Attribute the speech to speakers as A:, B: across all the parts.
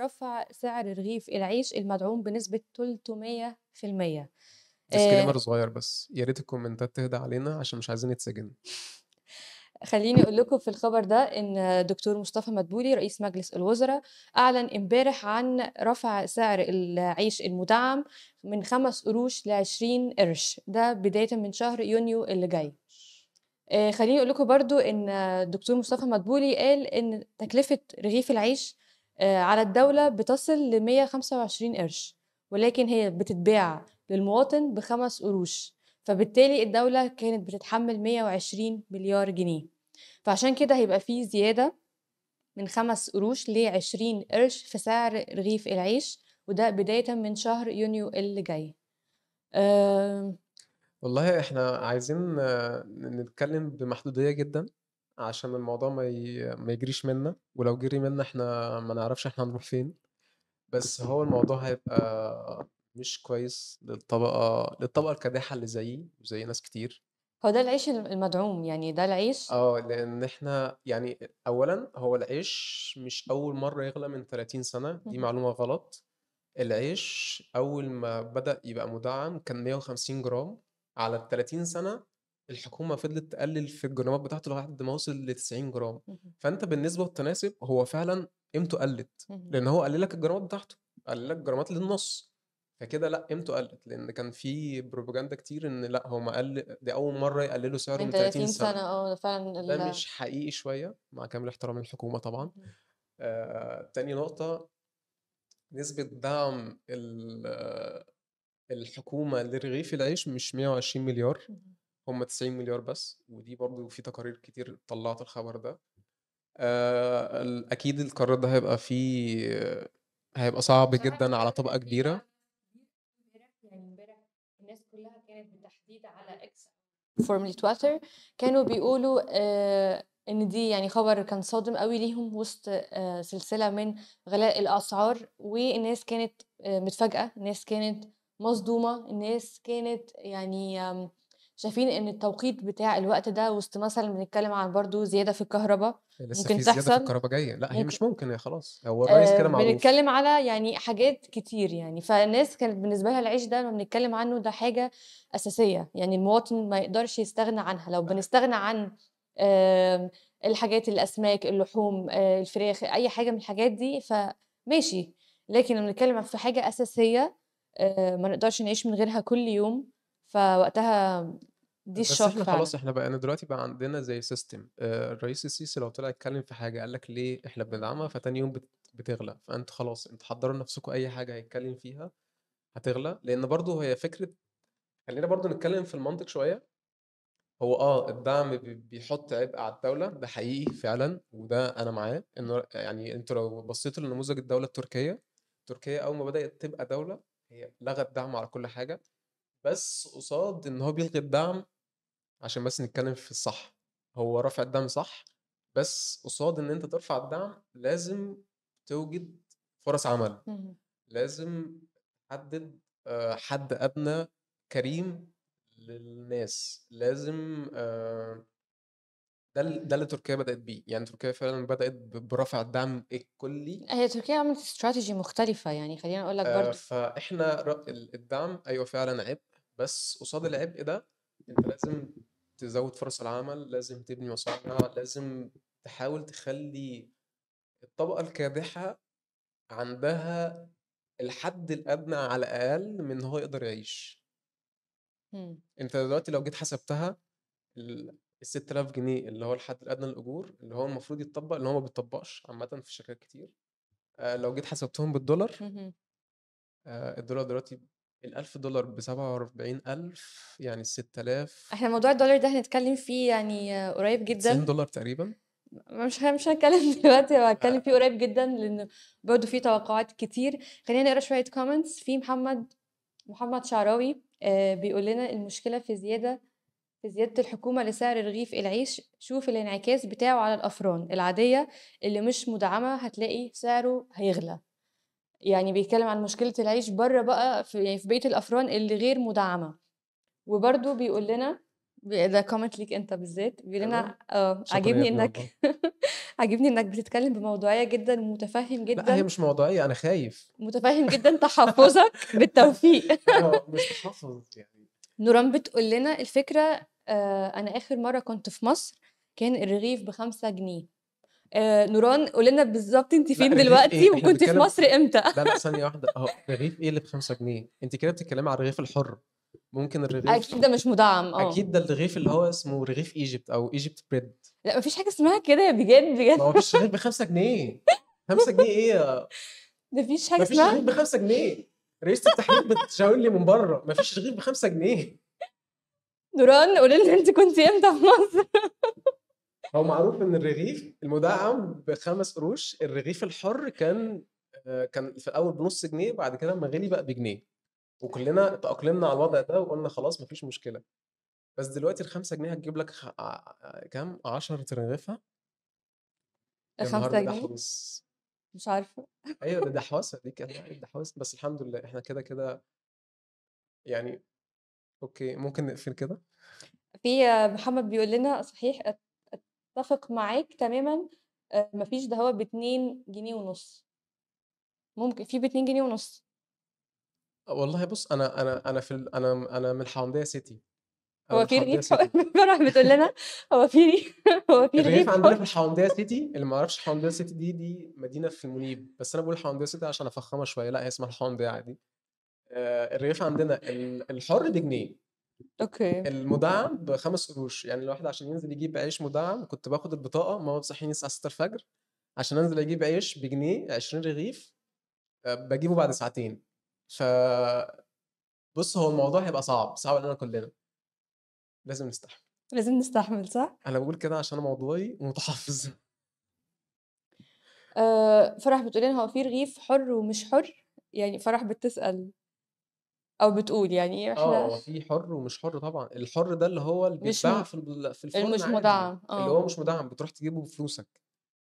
A: رفع سعر رغيف العيش المدعوم بنسبة 300% ديسكليمر آه.
B: صغير بس يا ريت الكومنتات تهدى علينا عشان مش عايزين نتسجن
A: خليني اقول لكم في الخبر ده ان دكتور مصطفى مدبولي رئيس مجلس الوزراء اعلن امبارح عن رفع سعر العيش المدعم من 5 قروش ل 20 قرش ده بدايه من شهر يونيو اللي جاي آه، خليني اقول لكم برضو ان دكتور مصطفى مدبولي قال ان تكلفه رغيف العيش آه، على الدولة بتصل ل 125 قرش ولكن هي بتتباع للمواطن بخمس قروش فبالتالي الدولة كانت بتتحمل 120 مليار جنيه فعشان كده هيبقى فيه زيادة من خمس قروش ل 20 قرش في سعر رغيف العيش وده بداية من شهر يونيو اللي جاي أه
B: والله احنا عايزين آه، نتكلم بمحدودية جدا عشان الموضوع ما ي... ما يجريش منا ولو جري منا احنا ما نعرفش احنا هنروح فين بس هو الموضوع هيبقى مش كويس للطبقه للطبقه الكادحه اللي زيي وزي ناس كتير
A: هو ده العيش المدعوم يعني ده العيش
B: اه لان احنا يعني اولا هو العيش مش اول مره يغلى من 30 سنه دي معلومه غلط العيش اول ما بدا يبقى مدعم كان 150 جرام على ال 30 سنه الحكومه فضلت تقلل في الجرامات بتاعته لحد ما وصل ل 90 جرام فانت بالنسبه للتناسب هو فعلا قيمته قلت لان هو قلل لك الجرامات بتاعته قلل لك الجرامات للنص فكده لا قيمته قلت لان كان في بروباجندا كتير ان لا هو ما قل دي اول مره يقللوا سعره من 30 سنه, سنة.
A: اه فعلا ده مش
B: حقيقي شويه مع كامل احترام الحكومه طبعا آه، تاني نقطه نسبه دعم الحكومه لرغيف العيش مش 120 مليار هم 90 مليار بس ودي برضو في تقارير كتير طلعت الخبر ده آه، اكيد القرار ده هيبقى فيه هيبقى صعب جدا على طبقه كبيره يعني
A: امبارح الناس كلها كانت على اكس فورملي تويتر كانوا بيقولوا آه، ان دي يعني خبر كان صادم قوي ليهم وسط آه، سلسله من غلاء الاسعار والناس كانت متفاجئه الناس كانت مصدومه الناس كانت يعني شايفين ان التوقيت بتاع الوقت ده وسط مثلا بنتكلم عن برضو زياده في الكهرباء إيه، لسه ممكن في زياده تحصل. في الكهرباء جايه
B: لا هي مش ممكن هي خلاص هو آه، الرئيس كده معروف بنتكلم
A: على يعني حاجات كتير يعني فالناس كانت بالنسبه لها العيش ده لما بنتكلم عنه ده حاجه اساسيه يعني المواطن ما يقدرش يستغنى عنها لو بنستغنى عن آه الحاجات الاسماك اللحوم آه الفراخ اي حاجه من الحاجات دي فماشي لكن لما بنتكلم في حاجه اساسيه آه، ما نقدرش نعيش من غيرها كل يوم فوقتها دي الشوك بس احنا خلاص
B: احنا بقينا دلوقتي بقى عندنا زي سيستم آه، الرئيس السيسي لو طلع اتكلم في حاجه قال لك ليه احنا بندعمها فتاني يوم بتغلى فانت خلاص انت حضروا لنفسكم اي حاجه هيتكلم فيها هتغلى لان برضو هي فكره خلينا برضو نتكلم في المنطق شويه هو اه الدعم بيحط عبء على الدوله ده حقيقي فعلا وده انا معاه انه يعني انتوا لو بصيتوا لنموذج الدوله التركيه تركيا اول ما بدات تبقى دوله هي لغت دعم على كل حاجه بس قصاد ان هو بيلغي الدعم عشان بس نتكلم في الصح هو رفع الدعم صح بس قصاد ان انت ترفع الدعم لازم توجد فرص عمل لازم تحدد آه، حد ادنى كريم للناس لازم آه، ده ده اللي تركيا بدات بيه يعني تركيا فعلا بدات برفع الدعم الكلي
A: هي تركيا عملت استراتيجي مختلفه يعني خلينا اقول لك آه، برضه
B: فاحنا الدعم ايوه فعلا عبء بس قصاد العبء ده انت لازم تزود فرص العمل لازم تبني مصانع لازم تحاول تخلي الطبقة الكادحة عندها الحد الأدنى على الأقل من هو يقدر يعيش مم. انت دلوقتي لو جيت حسبتها ال 6000 جنيه اللي هو الحد الأدنى للأجور اللي هو المفروض يتطبق اللي هو ما بيطبقش عامة في شركات كتير آه لو جيت حسبتهم بالدولار آه الدولار دلوقتي الألف دولار بسبعة وأربعين ألف يعني الست آلاف
A: احنا موضوع الدولار ده هنتكلم فيه يعني قريب جدا ستين دولار تقريبا مش مش هنتكلم دلوقتي هتكلم فيه قريب جدا لان برضه في توقعات كتير خلينا نقرا شوية كومنتس في محمد محمد شعراوي آه، بيقول لنا المشكلة في زيادة في زيادة الحكومة لسعر رغيف العيش شوف الانعكاس بتاعه على الأفران العادية اللي مش مدعمة هتلاقي سعره هيغلى يعني بيتكلم عن مشكله العيش بره بقى في يعني في بيت الافران اللي غير مدعمه وبرده بيقول لنا ده كومنت ليك انت بالذات بيقول لنا آه عاجبني انك عاجبني انك بتتكلم بموضوعيه جدا ومتفهم جدا لا هي مش
B: موضوعيه انا خايف
A: متفهم جدا تحفظك
B: بالتوفيق آه، مش تحفظ يعني
A: نوران بتقول لنا الفكره آه انا اخر مره كنت في مصر كان الرغيف بخمسة جنيه آه، نوران قول لنا بالظبط انت فين دلوقتي إيه؟ وكنت في مصر امتى لا
B: لا ثانيه واحده اهو رغيف ايه اللي ب 5 جنيه انت كده بتتكلمي على الرغيف الحر ممكن الرغيف اكيد ده مش مدعم اه اكيد ده الرغيف اللي هو اسمه رغيف ايجيبت او ايجيبت بريد
A: لا مفيش حاجه اسمها كده بجد بجد ما هو مفيش
B: رغيف ب 5 جنيه 5 جنيه ايه
A: مفيش حاجه مفيش اسمها رغيف ب
B: 5 جنيه رئيسة التحرير بتشاور لي من بره مفيش رغيف ب 5 جنيه
A: نوران قولي لنا انت كنت امتى في مصر
B: هو معروف ان الرغيف المدعم بخمس قروش الرغيف الحر كان آه، كان في الاول بنص جنيه بعد كده لما غلي بقى بجنيه وكلنا تاقلمنا على الوضع ده وقلنا خلاص مفيش مشكله بس دلوقتي الخمسة جنيه هتجيب لك آه، آه، كام 10 ال الخمسة جنيه مش عارفة ايوه ده حواس دي كانت بس الحمد لله احنا كده كده يعني اوكي ممكن نقفل كده
A: في محمد بيقول لنا صحيح اتفق معاك تماما آه، مفيش ده هو باتنين جنيه ونص ممكن في باتنين جنيه ونص
B: آه، والله بص انا انا انا في ال- انا انا من الحومديه سيتي
A: هو في ريف فرح بتقول لنا هو في ريف هو في ريف عندنا في
B: الحومديه سيتي اللي ما يعرفش الحومديه سيتي دي دي مدينه في المنيب بس انا بقول الحومديه سيتي عشان افخمها شويه لا هي اسمها الحومديه عادي آه، الريف عندنا الحر بجنيه اوكي المدعم بخمس قروش يعني الواحد عشان ينزل يجيب عيش مدعم كنت باخد البطاقه ما بتصحيني الساعه 6 الفجر عشان انزل اجيب عيش بجنيه 20 رغيف آه، بجيبه بعد آه. ساعتين ف بص هو الموضوع هيبقى صعب صعب علينا كلنا لازم نستحمل
A: لازم نستحمل صح؟
B: انا بقول كده عشان موضوعي متحفظ
A: أه فرح بتقولي هو في رغيف حر ومش حر يعني فرح بتسأل أو بتقول يعني إحنا آه في
B: حُر ومش حُر طبعًا، الحُر ده اللي هو اللي بيتباع م في في اللي الفرن مش مدعم مدعّم، اللي آه. هو مش مدعّم بتروح تجيبه بفلوسك،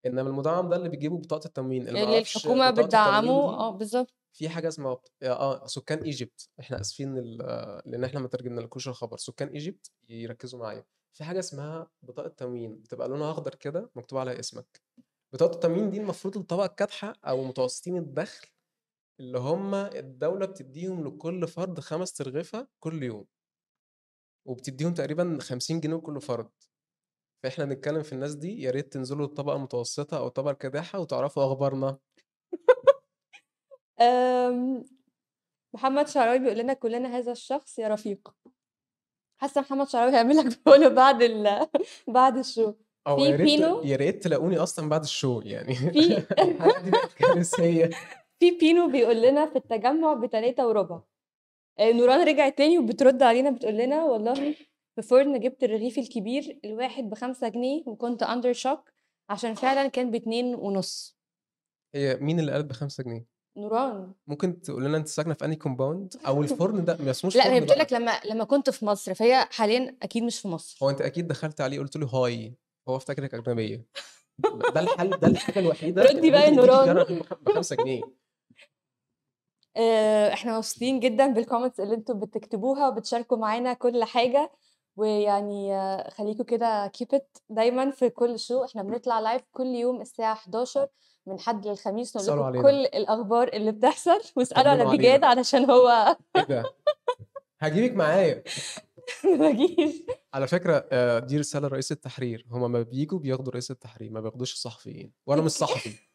B: إنّما المدعّم ده اللي بتجيبه ببطاقة التموين، اللي اللي الحكومة بتدعّمه آه بالظبط في حاجة اسمها بط آه سُكّان إيجيبت إحنا آسفين ال لإن إحنا ما ترجمنا لكوش الخبر، سُكّان إيجيبت يركّزوا معايا، في حاجة اسمها بطاقة تموين بتبقى لونها أخضر كده مكتوب عليها اسمك، بطاقة التموين دي المفروض الطبقة الكادحة أو متوسطين الدخل اللي هم الدولة بتديهم لكل فرد خمس ترغفة كل يوم وبتديهم تقريبا خمسين جنيه لكل فرد فاحنا بنتكلم في الناس دي يا ريت تنزلوا الطبقة المتوسطة أو الطبقة الكادحة وتعرفوا أخبارنا
A: محمد شعراوي بيقول لنا كلنا هذا الشخص يا رفيق حاسه محمد شعراوي هيعمل لك فولو بعد ال... بعد الشو او في يا ريت
B: يا ريت تلاقوني اصلا بعد الشو يعني في هي
A: في بينو بيقول لنا في التجمع بتلاتة وربع آه، نوران رجعت تاني وبترد علينا بتقول لنا والله في فرن جبت الرغيف الكبير الواحد بخمسة جنيه وكنت اندر شوك عشان فعلا كان باتنين ونص
B: هي مين اللي قالت بخمسة جنيه؟ نوران ممكن تقول لنا انت ساكنه في انهي كومباوند او الفرن ده ما اسموش لا هي بتقول لك
A: لما لما كنت في مصر فهي حاليا اكيد مش في مصر
B: هو انت اكيد دخلت عليه قلت له هاي هو افتكرك اجنبيه ده الحل ده الحاجه الوحيده ردي بقى نوران بخمسة 5 جنيه
A: آه، احنا مبسوطين جدا بالكومنتس اللي انتم بتكتبوها وبتشاركوا معانا كل حاجه ويعني آه، خليكم كده كيبت دايما في كل شو احنا بنطلع لايف كل يوم الساعه 11 من حد للخميس نقول لكم كل الاخبار اللي بتحصل واسالوا على بجاد علشان هو
B: ايه ده هجيبك معايا على فكره آه، دي رساله رئيس التحرير هما ما بيجوا بياخدوا رئيس التحرير ما بياخدوش الصحفيين وانا مش صحفي